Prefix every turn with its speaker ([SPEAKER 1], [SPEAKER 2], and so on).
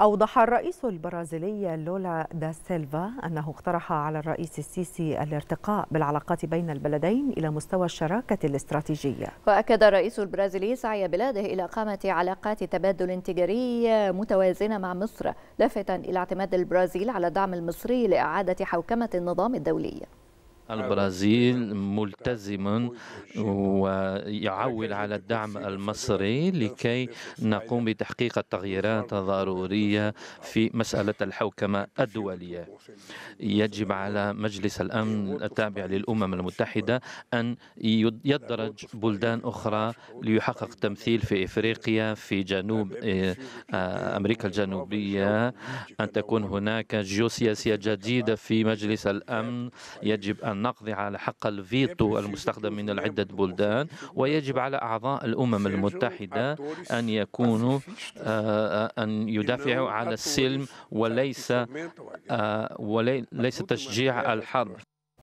[SPEAKER 1] أوضح الرئيس البرازيلي لولا دا سيلفا أنه اقترح على الرئيس السيسي الارتقاء بالعلاقات بين البلدين إلى مستوى الشراكة الاستراتيجية
[SPEAKER 2] وأكد الرئيس البرازيلي سعي بلاده إلى إقامة علاقات تبادل تجاري متوازنة مع مصر لافتا إلى اعتماد البرازيل على الدعم المصري لإعادة حوكمة النظام الدولي
[SPEAKER 3] البرازيل ملتزم ويعول على الدعم المصري لكي نقوم بتحقيق التغييرات الضرورية في مسألة الحوكمة الدولية يجب على مجلس الأمن التابع للأمم المتحدة أن يدرج بلدان أخرى ليحقق تمثيل في إفريقيا في جنوب آه، أمريكا الجنوبية أن تكون هناك جيوسياسية جديدة في مجلس الأمن يجب أن أن نقضي على حق الفيتو المستخدم من عدة بلدان ويجب على أعضاء الأمم المتحدة أن يكونوا آه، آه، أن يدافعوا على السلم وليس آه، وليس تشجيع الحرب